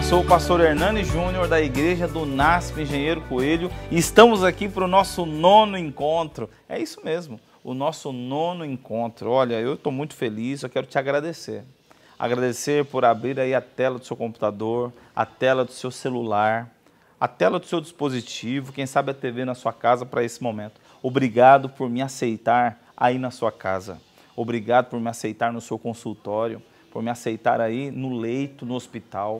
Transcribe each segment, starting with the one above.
sou o pastor Hernani Júnior da igreja do NASP Engenheiro Coelho e estamos aqui para o nosso nono encontro. É isso mesmo, o nosso nono encontro. Olha, eu estou muito feliz, eu quero te agradecer. Agradecer por abrir aí a tela do seu computador, a tela do seu celular, a tela do seu dispositivo, quem sabe a TV na sua casa para esse momento. Obrigado por me aceitar aí na sua casa. Obrigado por me aceitar no seu consultório, por me aceitar aí no leito, no hospital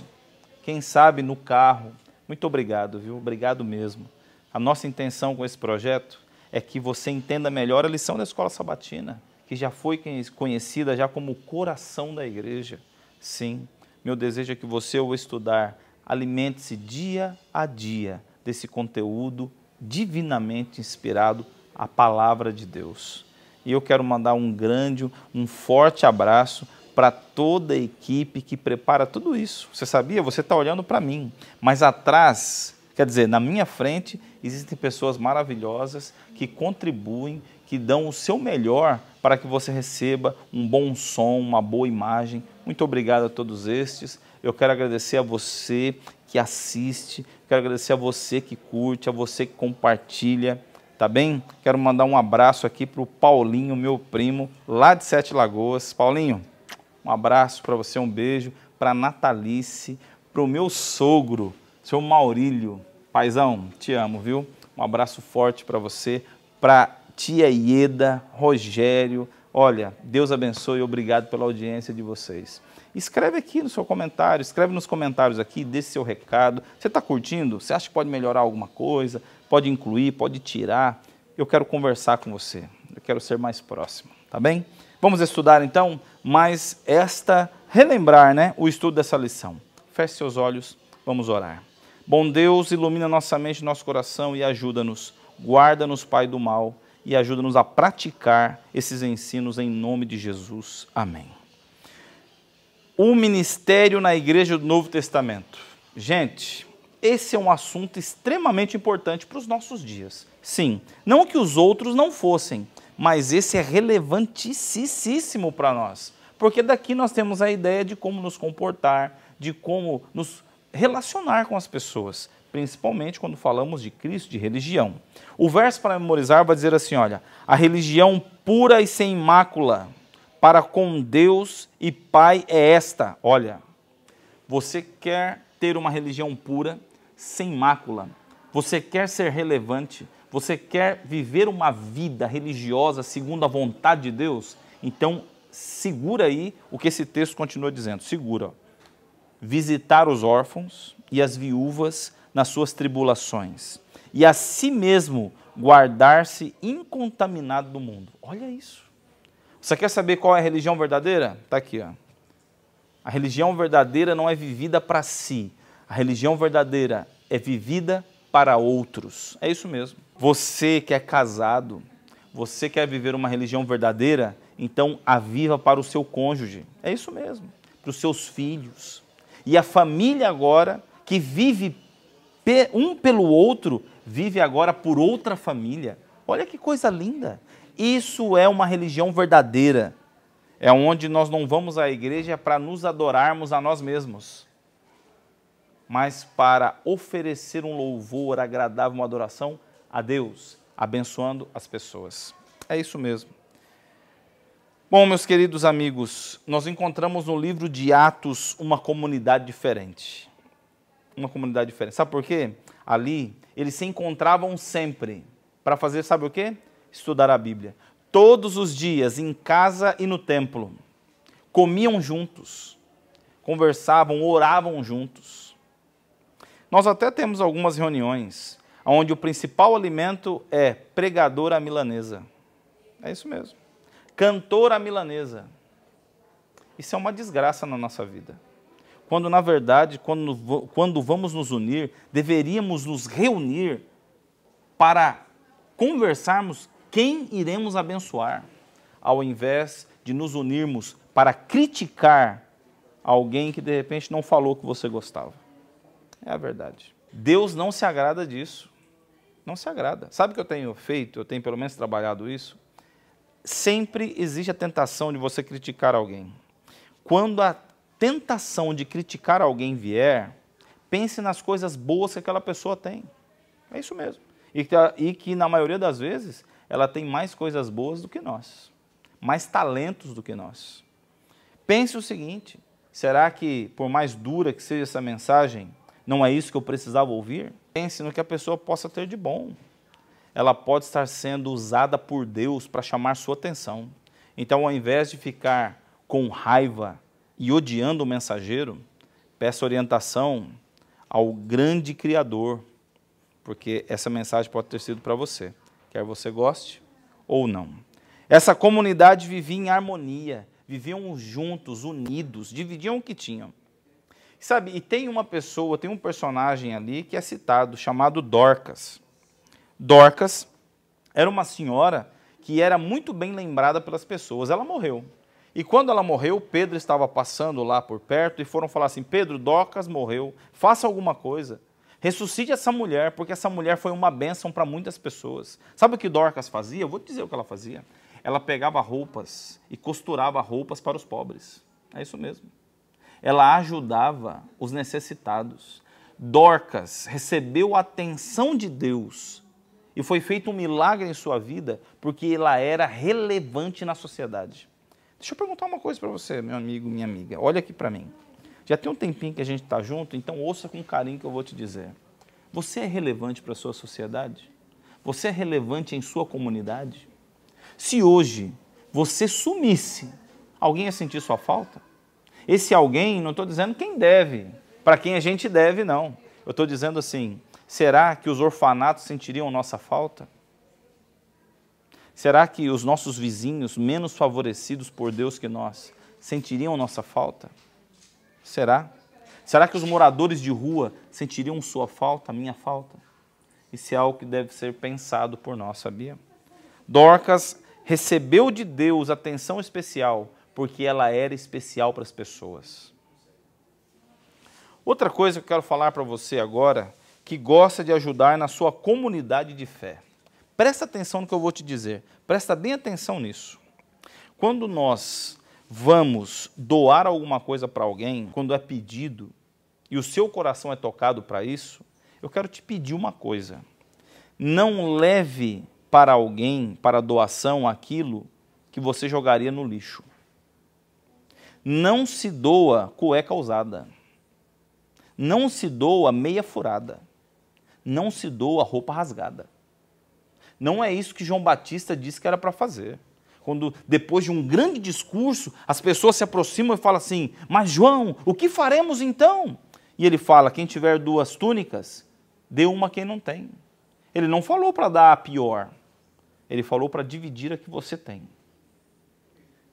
quem sabe no carro. Muito obrigado, viu? Obrigado mesmo. A nossa intenção com esse projeto é que você entenda melhor a lição da escola sabatina, que já foi conhecida já como o coração da igreja. Sim, meu desejo é que você, ao estudar, alimente-se dia a dia desse conteúdo divinamente inspirado à palavra de Deus. E eu quero mandar um grande, um forte abraço para toda a equipe que prepara tudo isso. Você sabia? Você está olhando para mim, mas atrás, quer dizer, na minha frente, existem pessoas maravilhosas que contribuem, que dão o seu melhor para que você receba um bom som, uma boa imagem. Muito obrigado a todos estes. Eu quero agradecer a você que assiste, quero agradecer a você que curte, a você que compartilha tá bem? Quero mandar um abraço aqui para o Paulinho, meu primo, lá de Sete Lagoas. Paulinho, um abraço para você, um beijo para Natalice, para o meu sogro, seu Maurílio. Paizão, te amo, viu? Um abraço forte para você, para tia Ieda, Rogério. Olha, Deus abençoe e obrigado pela audiência de vocês. Escreve aqui no seu comentário, escreve nos comentários aqui, dê seu recado. Você está curtindo? Você acha que pode melhorar alguma coisa? Pode incluir, pode tirar? Eu quero conversar com você, eu quero ser mais próximo, tá bem? Vamos estudar então mais esta, relembrar né, o estudo dessa lição. Feche seus olhos, vamos orar. Bom Deus, ilumina nossa mente, nosso coração e ajuda-nos. Guarda-nos, Pai, do mal e ajuda-nos a praticar esses ensinos em nome de Jesus. Amém. O ministério na igreja do Novo Testamento. Gente, esse é um assunto extremamente importante para os nossos dias. Sim, não que os outros não fossem, mas esse é relevantíssimo para nós, porque daqui nós temos a ideia de como nos comportar, de como nos relacionar com as pessoas, principalmente quando falamos de Cristo, de religião. O verso para memorizar vai dizer assim: olha, a religião pura e sem mácula para com Deus e Pai é esta. Olha, você quer ter uma religião pura, sem mácula, você quer ser relevante, você quer viver uma vida religiosa segundo a vontade de Deus? Então, segura aí o que esse texto continua dizendo. Segura. Visitar os órfãos e as viúvas nas suas tribulações, e a si mesmo guardar-se incontaminado do mundo. Olha isso. Você quer saber qual é a religião verdadeira? Está aqui. Ó. A religião verdadeira não é vivida para si. A religião verdadeira é vivida para outros. É isso mesmo. Você que é casado, você quer viver uma religião verdadeira, então aviva para o seu cônjuge. É isso mesmo. Para os seus filhos. E a família agora, que vive um pelo outro, vive agora por outra família. Olha que coisa linda. Isso é uma religião verdadeira. É onde nós não vamos à igreja para nos adorarmos a nós mesmos mas para oferecer um louvor agradável, uma adoração a Deus, abençoando as pessoas. É isso mesmo. Bom, meus queridos amigos, nós encontramos no livro de Atos uma comunidade diferente. Uma comunidade diferente. Sabe por quê? Ali eles se encontravam sempre para fazer, sabe o quê? Estudar a Bíblia. Todos os dias, em casa e no templo. Comiam juntos, conversavam, oravam juntos nós até temos algumas reuniões onde o principal alimento é pregadora milanesa. É isso mesmo. Cantora milanesa. Isso é uma desgraça na nossa vida. Quando, na verdade, quando, quando vamos nos unir, deveríamos nos reunir para conversarmos quem iremos abençoar, ao invés de nos unirmos para criticar alguém que de repente não falou que você gostava. É a verdade. Deus não se agrada disso. Não se agrada. Sabe o que eu tenho feito? Eu tenho pelo menos trabalhado isso. Sempre existe a tentação de você criticar alguém. Quando a tentação de criticar alguém vier, pense nas coisas boas que aquela pessoa tem. É isso mesmo. E que, e que na maioria das vezes ela tem mais coisas boas do que nós, mais talentos do que nós. Pense o seguinte: será que, por mais dura que seja essa mensagem, não é isso que eu precisava ouvir? Pense no que a pessoa possa ter de bom. Ela pode estar sendo usada por Deus para chamar sua atenção. Então, ao invés de ficar com raiva e odiando o mensageiro, peça orientação ao grande Criador, porque essa mensagem pode ter sido para você, quer você goste ou não. Essa comunidade vivia em harmonia, viviam juntos, unidos, dividiam o que tinham. Sabe, e tem uma pessoa, tem um personagem ali que é citado, chamado Dorcas. Dorcas era uma senhora que era muito bem lembrada pelas pessoas. Ela morreu. E quando ela morreu, Pedro estava passando lá por perto e foram falar assim: Pedro, Dorcas morreu, faça alguma coisa. Ressuscite essa mulher, porque essa mulher foi uma bênção para muitas pessoas. Sabe o que Dorcas fazia? Eu vou te dizer o que ela fazia. Ela pegava roupas e costurava roupas para os pobres. É isso mesmo ela ajudava os necessitados. Dorcas recebeu a atenção de Deus e foi feito um milagre em sua vida porque ela era relevante na sociedade. Deixa eu perguntar uma coisa para você, meu amigo, minha amiga. Olha aqui para mim. Já tem um tempinho que a gente está junto, então ouça com carinho que eu vou te dizer. Você é relevante para a sua sociedade? Você é relevante em sua comunidade? Se hoje você sumisse, alguém ia sentir sua falta? Esse alguém, não estou dizendo quem deve, para quem a gente deve, não. Eu estou dizendo assim: será que os orfanatos sentiriam nossa falta? Será que os nossos vizinhos, menos favorecidos por Deus que nós, sentiriam nossa falta? Será? Será que os moradores de rua sentiriam sua falta, minha falta? Isso é algo que deve ser pensado por nós, sabia? Dorcas recebeu de Deus atenção especial porque ela era especial para as pessoas. Outra coisa que eu quero falar para você agora, que gosta de ajudar na sua comunidade de fé. Presta atenção no que eu vou te dizer. Presta bem atenção nisso. Quando nós vamos doar alguma coisa para alguém, quando é pedido e o seu coração é tocado para isso, eu quero te pedir uma coisa. Não leve para alguém, para doação, aquilo que você jogaria no lixo. Não se doa cueca usada. Não se doa meia furada. Não se doa roupa rasgada. Não é isso que João Batista disse que era para fazer. Quando depois de um grande discurso, as pessoas se aproximam e falam assim: "Mas João, o que faremos então?" E ele fala: "Quem tiver duas túnicas, dê uma a quem não tem." Ele não falou para dar a pior. Ele falou para dividir a que você tem.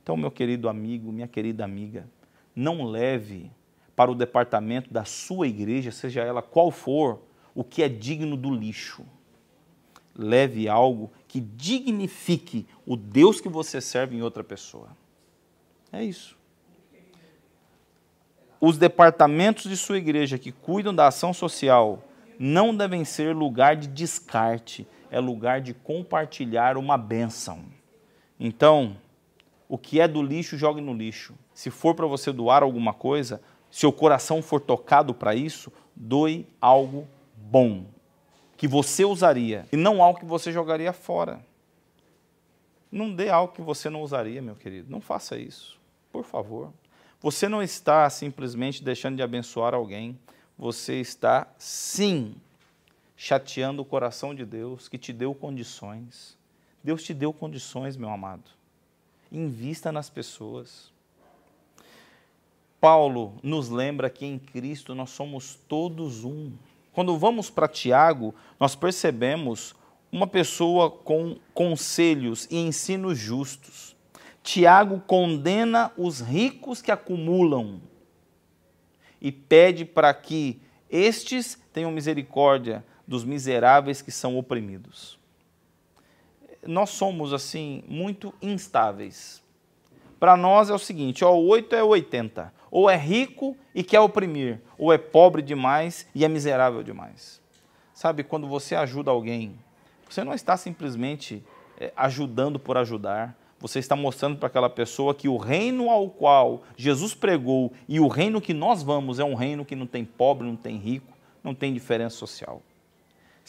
Então, meu querido amigo, minha querida amiga, não leve para o departamento da sua igreja, seja ela qual for, o que é digno do lixo. Leve algo que dignifique o Deus que você serve em outra pessoa. É isso. Os departamentos de sua igreja que cuidam da ação social não devem ser lugar de descarte, é lugar de compartilhar uma bênção. Então, o que é do lixo, jogue no lixo. Se for para você doar alguma coisa, se o coração for tocado para isso, doe algo bom que você usaria e não algo que você jogaria fora. Não dê algo que você não usaria, meu querido. Não faça isso, por favor. Você não está simplesmente deixando de abençoar alguém. Você está, sim, chateando o coração de Deus que te deu condições. Deus te deu condições, meu amado invista nas pessoas. Paulo nos lembra que em Cristo nós somos todos um. Quando vamos para Tiago, nós percebemos uma pessoa com conselhos e ensinos justos. Tiago condena os ricos que acumulam e pede para que estes tenham misericórdia dos miseráveis que são oprimidos nós somos assim muito instáveis. Para nós é o seguinte, ó, o 8 é 80. Ou é rico e quer oprimir, ou é pobre demais e é miserável demais. Sabe, quando você ajuda alguém, você não está simplesmente é, ajudando por ajudar, você está mostrando para aquela pessoa que o reino ao qual Jesus pregou e o reino que nós vamos é um reino que não tem pobre, não tem rico, não tem diferença social.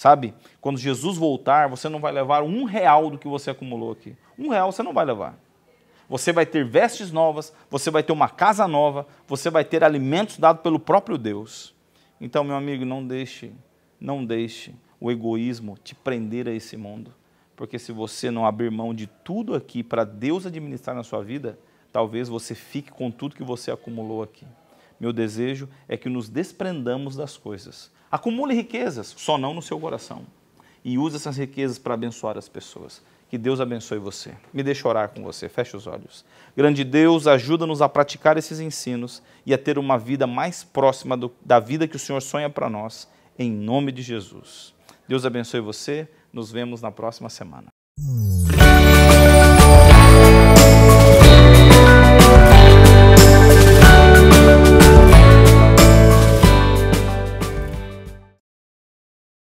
Sabe? Quando Jesus voltar, você não vai levar um real do que você acumulou aqui. Um real você não vai levar. Você vai ter vestes novas, você vai ter uma casa nova, você vai ter alimentos dados pelo próprio Deus. Então, meu amigo, não deixe, não deixe o egoísmo te prender a esse mundo. Porque se você não abrir mão de tudo aqui para Deus administrar na sua vida, talvez você fique com tudo que você acumulou aqui. Meu desejo é que nos desprendamos das coisas Acumule riquezas, só não no seu coração. E use essas riquezas para abençoar as pessoas. Que Deus abençoe você. Me deixe orar com você. Feche os olhos. Grande Deus, ajuda-nos a praticar esses ensinos e a ter uma vida mais próxima do, da vida que o Senhor sonha para nós. Em nome de Jesus. Deus abençoe você. Nos vemos na próxima semana.